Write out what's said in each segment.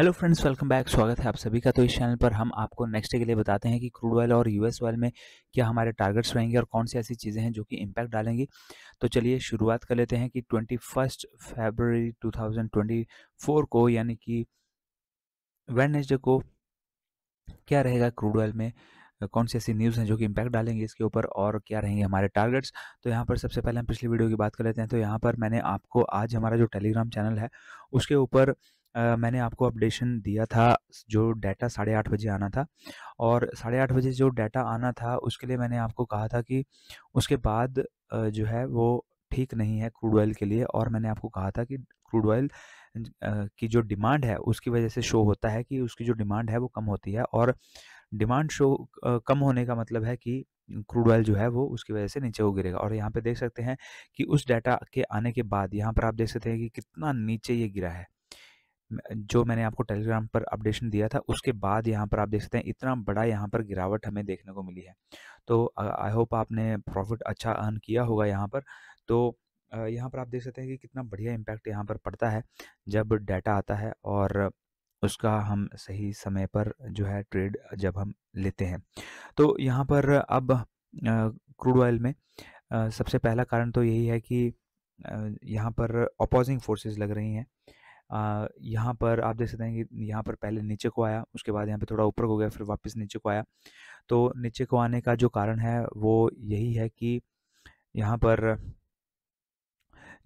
hello friends welcome back स्वागत है आप सभी का तो इस चैनल पर हम आपको नेक्स्ट डे के लिए बताते हैं कि क्रूड ऑयल और यूएस ऑयल में क्या हमारे टारगेट्स रहेंगे और कौन सी ऐसी चीज़ें हैं जो कि इम्पैक्ट डालेंगी तो चलिए शुरुआत कर लेते हैं कि twenty first February two thousand twenty four को यानी कि वेडनेसडे को क्या रहेगा क्रूड ऑयल में कौन सी ऐसी न्यूज़ हैं जो कि इम्पैक्ट डालेंगे इसके ऊपर और क्या रहेंगे हमारे टारगेट्स तो यहाँ पर सबसे पहले हम पिछली वीडियो की बात कर लेते हैं तो यहाँ पर मैंने आपको आज हमारा जो टेलीग्राम चैनल है उसके ऊपर आ, मैंने आपको अपडेशन दिया था जो डाटा साढ़े आठ बजे आना था और साढ़े आठ बजे जो डाटा आना था उसके लिए मैंने आपको कहा था कि उसके बाद जो है वो ठीक नहीं है क्रूड ऑयल के लिए और मैंने आपको कहा था कि क्रूड ऑयल अं, की जो डिमांड है उसकी वजह से शो होता है कि उसकी जो डिमांड है वो कम होती है और डिमांड शो कम होने का मतलब है कि क्रूड ऑयल जो है वो उसकी वजह से नीचे हो गिरेगा और यहाँ पे देख सकते हैं कि उस डाटा के आने के बाद यहाँ पर आप देख सकते हैं कि कितना नीचे ये गिरा है जो मैंने आपको टेलीग्राम पर अपडेशन दिया था उसके बाद यहाँ पर आप देख सकते हैं इतना बड़ा यहाँ पर गिरावट हमें देखने को मिली है तो आई होप आपने प्रॉफिट अच्छा अर्न किया होगा यहाँ पर तो यहाँ पर आप देख सकते हैं कि कितना बढ़िया इम्पैक्ट यहाँ पर पड़ता है जब डाटा आता है और उसका हम सही समय पर जो है ट्रेड जब हम लेते हैं तो यहाँ पर अब क्रूड ऑयल में सबसे पहला कारण तो यही है कि यहाँ पर अपोजिंग फोर्सेस लग रही हैं यहाँ पर आप देख सकते हैं कि यहाँ पर पहले नीचे को आया उसके बाद यहाँ पे थोड़ा ऊपर हो गया फिर वापस नीचे को आया तो नीचे को आने का जो कारण है वो यही है कि यहाँ पर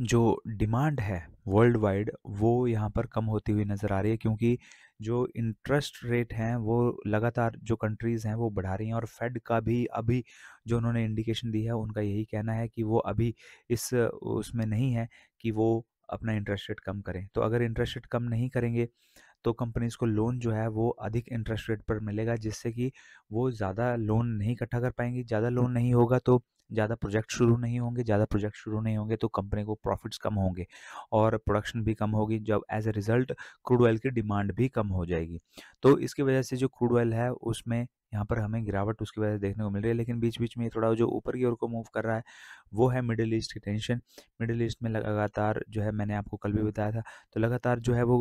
जो डिमांड है वर्ल्ड वाइड वो यहाँ पर कम होती हुई नज़र आ रही है क्योंकि जो इंटरेस्ट रेट हैं वो लगातार जो कंट्रीज़ हैं वो बढ़ा रही हैं और फेड का भी अभी जो उन्होंने इंडिकेशन दी है उनका यही कहना है कि वो अभी इस उसमें नहीं है कि वो अपना इंटरेस्ट रेट कम करें तो अगर इंटरेस्ट रेट कम नहीं करेंगे तो कंपनीज को लोन जो है वो अधिक इंटरेस्ट रेट पर मिलेगा जिससे कि वो ज़्यादा लोन नहीं इकट्ठा कर पाएंगी ज़्यादा लोन नहीं होगा तो ज़्यादा प्रोजेक्ट शुरू नहीं होंगे ज़्यादा प्रोजेक्ट शुरू नहीं होंगे तो कंपनी को प्रॉफिट्स कम होंगे और प्रोडक्शन भी कम होगी जब as a result crude oil की डिमांड भी कम हो जाएगी तो इसकी वजह से जो क्रूड ऑयल है उसमें यहाँ पर हमें गिरावट उसकी वजह से देखने को मिल रही है लेकिन बीच बीच में थोड़ा जो ऊपर की ओर को मूव कर रहा है वो है मिडिल ईस्ट की टेंशन मिडिल ईस्ट में लगातार जो है मैंने आपको कल भी बताया था तो लगातार जो है वो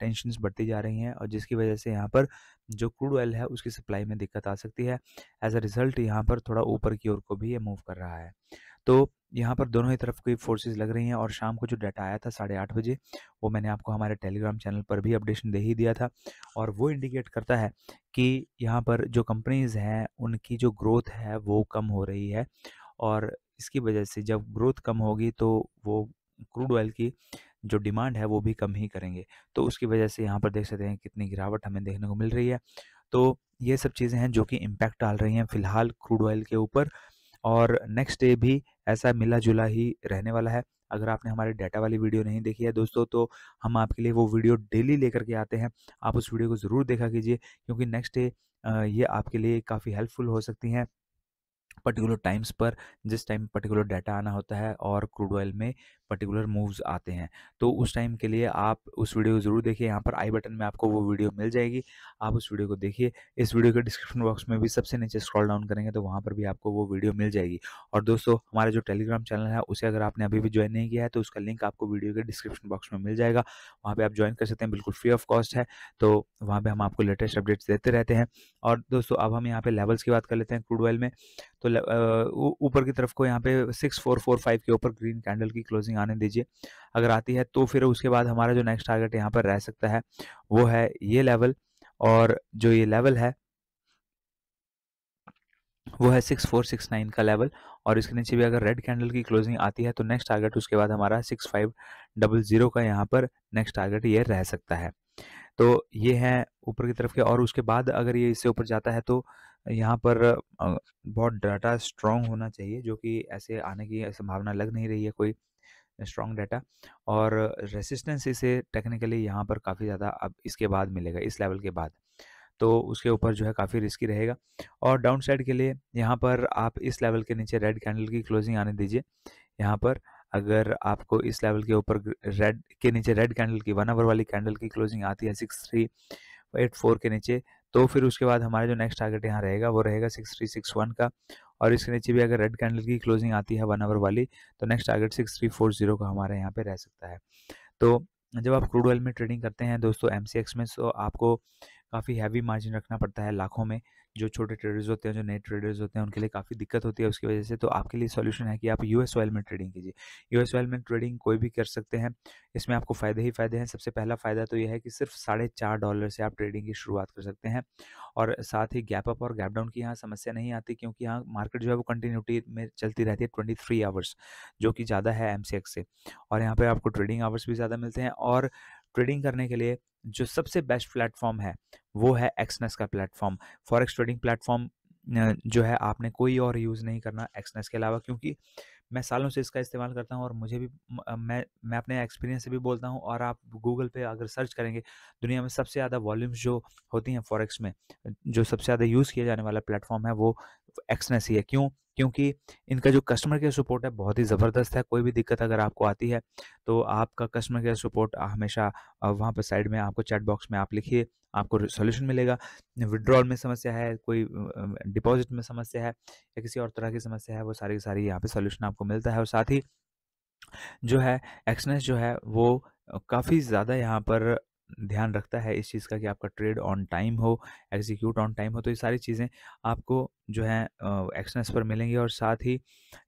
टेंशन बढ़ती जा रही हैं और जिसकी वजह से यहाँ पर जो क्रूड ऑयल है उसकी सप्लाई में दिक्कत आ सकती है एज अ रिजल्ट यहाँ पर थोड़ा ऊपर की ओर को भी ये मूव कर रहा है तो यहाँ पर दोनों ही तरफ की फोर्सेस लग रही हैं और शाम को जो डाटा आया था साढ़े आठ बजे वो मैंने आपको हमारे टेलीग्राम चैनल पर भी अपडेशन दे ही दिया था और वो इंडिकेट करता है कि यहाँ पर जो कंपनीज़ हैं उनकी जो ग्रोथ है वो कम हो रही है और इसकी वजह से जब ग्रोथ कम होगी तो वो क्रूड ऑयल की जो डिमांड है वो भी कम ही करेंगे तो उसकी वजह से यहाँ पर देख सकते हैं कितनी गिरावट हमें देखने को मिल रही है तो ये सब चीज़ें हैं जो कि इम्पैक्ट डाल रही हैं फ़िलहाल क्रूड ऑयल के ऊपर और नेक्स्ट डे भी ऐसा मिला जुला ही रहने वाला है अगर आपने हमारे डाटा वाली वीडियो नहीं देखी है दोस्तों तो हम आपके लिए वो वीडियो डेली लेकर के आते हैं आप उस वीडियो को ज़रूर देखा कीजिए क्योंकि नेक्स्ट डे ये आपके लिए काफ़ी हेल्पफुल हो सकती हैं पर्टिकुलर टाइम्स पर जिस टाइम पर्टिकुलर डाटा आना होता है और क्रूड ऑयल में पर्टिकुलर मूव्स आते हैं तो उस टाइम के लिए आप उस वीडियो को ज़रूर देखिए यहाँ पर आई बटन में आपको वो वीडियो मिल जाएगी आप उस वीडियो को देखिए इस वीडियो के डिस्क्रिप्शन बॉक्स में भी सबसे नीचे स्क्रॉल डाउन करेंगे तो वहाँ पर भी आपको वो वीडियो मिल जाएगी और दोस्तों हमारा जो टेलीग्राम चैनल है उसे अगर आपने अभी भी ज्वाइन नहीं किया है तो उसका लिंक आपको वीडियो के डिस्क्रिप्शन बॉक्स में मिल जाएगा वहाँ पर आप ज्वाइन कर सकते हैं बिल्कुल फ्री ऑफ कॉस्ट है तो वहाँ पर हम आपको लेटेस्ट अपडेट्स देते रहते हैं और दोस्तों अब हम यहाँ पर लेवल्स की बात कर लेते हैं क्रूड ऑयल में तो ऊपर की तरफ को यहाँ पे सिक्स फोर फोर फाइव के ऊपर ग्रीन कैंडल की क्लोजिंग सेलिंग आने दीजिए अगर आती है तो फिर उसके बाद हमारा जो नेक्स्ट टारगेट यहाँ पर रह सकता है वो है ये लेवल और जो ये लेवल है वो है सिक्स फोर सिक्स नाइन का लेवल और इसके नीचे भी अगर रेड कैंडल की क्लोजिंग आती है तो नेक्स्ट टारगेट उसके बाद हमारा सिक्स फाइव डबल ज़ीरो का यहाँ पर नेक्स्ट टारगेट ये रह सकता है तो ये है ऊपर की तरफ के और उसके बाद अगर ये इससे ऊपर जाता है तो यहाँ पर बहुत डाटा स्ट्रॉन्ग होना चाहिए जो कि ऐसे आने की संभावना लग नहीं रही है कोई स्ट्रॉन्ग डाटा और रेसिस्टेंस इसे टेक्निकली यहाँ पर काफ़ी ज़्यादा अब इसके बाद मिलेगा इस लेवल के बाद तो उसके ऊपर जो है काफ़ी रिस्की रहेगा और डाउन साइड के लिए यहाँ पर आप इस लेवल के नीचे रेड कैंडल की क्लोजिंग आने दीजिए यहाँ पर अगर आपको इस लेवल के ऊपर रेड के नीचे रेड कैंडल की वन आवर वाली कैंडल की क्लोजिंग आती है सिक्स थ्री एट फोर के नीचे तो फिर उसके बाद हमारे जो नेक्स्ट टारगेट यहाँ रहेगा वो रहेगा सिक्स थ्री सिक्स वन का और इसके नीचे भी अगर रेड कैंडल की क्लोजिंग आती है वन आवर वाली तो next target six three four zero का हमारे यहाँ पे रह सकता है तो जब आप क्रूड ऑयल में ट्रेडिंग करते हैं दोस्तों एम में तो आपको काफ़ी हैवी मार्जिन रखना पड़ता है लाखों में जो छोटे ट्रेडर्स होते हैं जो नए ट्रेडर्स होते हैं उनके लिए काफ़ी दिक्कत होती है उसकी वजह से तो आपके लिए सोल्यूशन है कि आप यूएस ऑयल में ट्रेडिंग कीजिए यूएस ऑयल में ट्रेडिंग कोई भी कर सकते हैं इसमें आपको फ़ायदे ही फ़ायदे हैं सबसे पहला फ़ायदा तो यह है कि सिर्फ साढ़े चार डॉलर से आप ट्रेडिंग की शुरुआत कर सकते हैं और साथ ही गैप अप और गैप डाउन की यहाँ समस्या नहीं आती क्योंकि यहाँ मार्केट जो है वो कंटिन्यूटी में चलती रहती है ट्वेंटी थ्री आवर्स जो कि ज़्यादा है एम से और यहाँ पर आपको ट्रेडिंग आवर्स भी ज़्यादा मिलते हैं और ट्रेडिंग करने के लिए जो सबसे बेस्ट प्लेटफॉर्म है वो है एक्सनेस का प्लेटफॉर्म फॉरेक्स ट्रेडिंग प्लेटफॉर्म जो है आपने कोई और यूज़ नहीं करना एक्सनेस के अलावा क्योंकि मैं सालों से इसका इस्तेमाल करता हूँ और मुझे भी मैं मैं अपने एक्सपीरियंस से भी बोलता हूँ और आप गूगल पे अगर सर्च करेंगे दुनिया में सबसे ज़्यादा वॉल्यूम्स जो होती हैं फॉरेक्स में जो सबसे ज़्यादा यूज़ किया जाने वाला प्लेटफॉर्म है वो एक्सनेस ही है क्यों क्योंकि इनका जो कस्टमर केयर सपोर्ट है बहुत ही ज़बरदस्त है कोई भी दिक्कत अगर आपको आती है तो आपका कस्टमर केयर सपोर्ट हमेशा वहाँ पर साइड में आपको चैट बॉक्स में आप लिखिए आपको सोल्यूशन मिलेगा विड्रॉल में समस्या है कोई डिपॉजिट में समस्या है या किसी और तरह की समस्या है वो सारी सारी यहाँ पर सोल्यूशन आपको मिलता है और साथ ही जो है एक्सनेस जो है वो काफ़ी ज़्यादा यहाँ पर ध्यान रखता है इस चीज़ का कि आपका ट्रेड ऑन टाइम हो एग्जीक्यूट ऑन टाइम हो तो ये सारी चीज़ें आपको जो है एक्सनेस पर मिलेंगी और साथ ही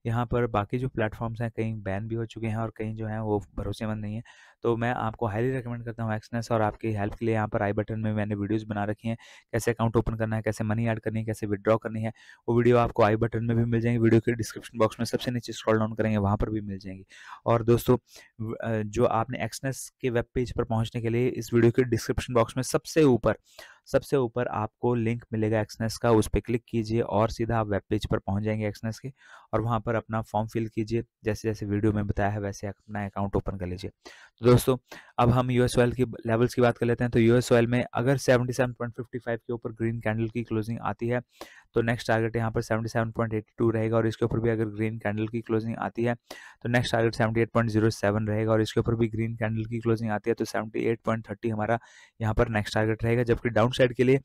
यहाँ पर बाकी जो प्लेटफॉर्म्स हैं कहीं बैन भी हो चुके हैं और कहीं जो है वो भरोसेमंद नहीं है तो मैं आपको हाईली रिकमेंड करता हूँ एक्सनेस और आपकी हेल्प के लिए यहाँ पर आई बटन में मैंने वीडियोज़ बना रखी हैं कैसे अकाउंट ओपन करना है कैसे मनी ऐड करनी है कैसे विदड्रॉ करनी है वो वीडियो आपको आई बटन में भी मिल जाएंगे वीडियो के डिस्क्रिप्शन बॉक्स में सबसे नीचे स्क्रॉल डाउन करेंगे वहाँ पर भी मिल जाएंगी और दोस्तों जो आपने एक्सनेस के वेब पेज पर पहुँचने के लिए इस वीडियो के डिस्क्रिप्शन बॉक्स में सबसे ऊपर सबसे ऊपर आपको लिंक मिलेगा एक्सनेस का उस पर क्लिक कीजिए और सीधा आप वेब पेज पर पहुंच जाएंगे एक्सनेस के और वहां पर अपना फॉर्म फिल कीजिए जैसे जैसे वीडियो में बताया है वैसे अपना अकाउंट ओपन कर लीजिए तो दोस्तों अब हम यूएस ऑयल की लेवल्स की बात कर लेते हैं तो यूएस ऑयल में अगर सेवेंटी के ऊपर ग्रीन कैंडल की क्लोजिंग आती है तो नेक्स्ट टारगेट यहाँ पर 77.82 रहेगा और इसके ऊपर भी अगर ग्रीन कैंडल की क्लोजिंग आती है तो नेक्स्ट टारगेट 78.07 रहेगा और इसके ऊपर भी ग्रीन कैंडल की क्लोजिंग आती है तो 78.30 हमारा यहाँ पर नेक्स्ट टारगेट रहेगा जबकि डाउन डाउनसाइड के लिए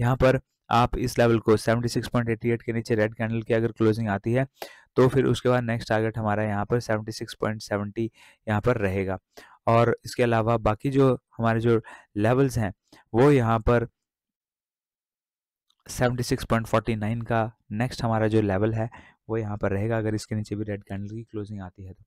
यहाँ पर आप इस लेवल को 76.88 के नीचे रेड कैंडल की अगर क्लोजिंग आती है तो फिर उसके बाद नेक्स्ट टारगेट हमारा यहाँ पर 76.70 यहाँ पर रहेगा और इसके अलावा बाकी जो हमारे जो लेवल्स हैं वो यहाँ पर 76.49 का नेक्स्ट हमारा जो लेवल है वो यहाँ पर रहेगा अगर इसके नीचे भी रेड कैंडल की क्लोजिंग आती है तो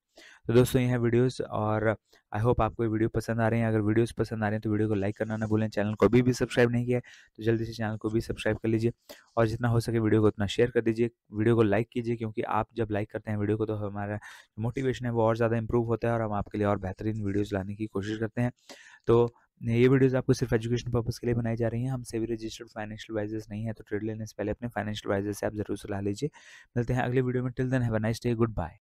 तो दोस्तों ये हैं वीडियोस और आई होप आपको वीडियो पसंद आ रहे हैं अगर वीडियोस पसंद आ रहे हैं तो वीडियो को लाइक करना ना भूलें चैनल को अभी भी सब्सक्राइब नहीं किया तो जल्दी से चैनल को भी सब्सक्राइब कर लीजिए और जितना हो सके वीडियो को उतना शेयर कर दीजिए वीडियो को लाइक कीजिए क्योंकि आप जब लाइक करते हैं वीडियो को तो हमारा मोटिवेशन है वो और ज़्यादा इंप्रूव होता है और हम आपके लिए और बेहतरीन वीडियोज़ लाने की कोशिश करते हैं तो ये वीडियोस आपको सिर्फ एजुकेशन पर्पज़ के लिए बनाई जा रही हैं हम सभी रजिस्टर्ड फाइनेंशियल एडवाइजर्स नहीं है तो ट्रेड लेने से पहले अपने फाइनेंशियल एडवाइजर से आप जरूर सलाह लीजिए मिलते हैं अगले वीडियो में till then have nice day good bye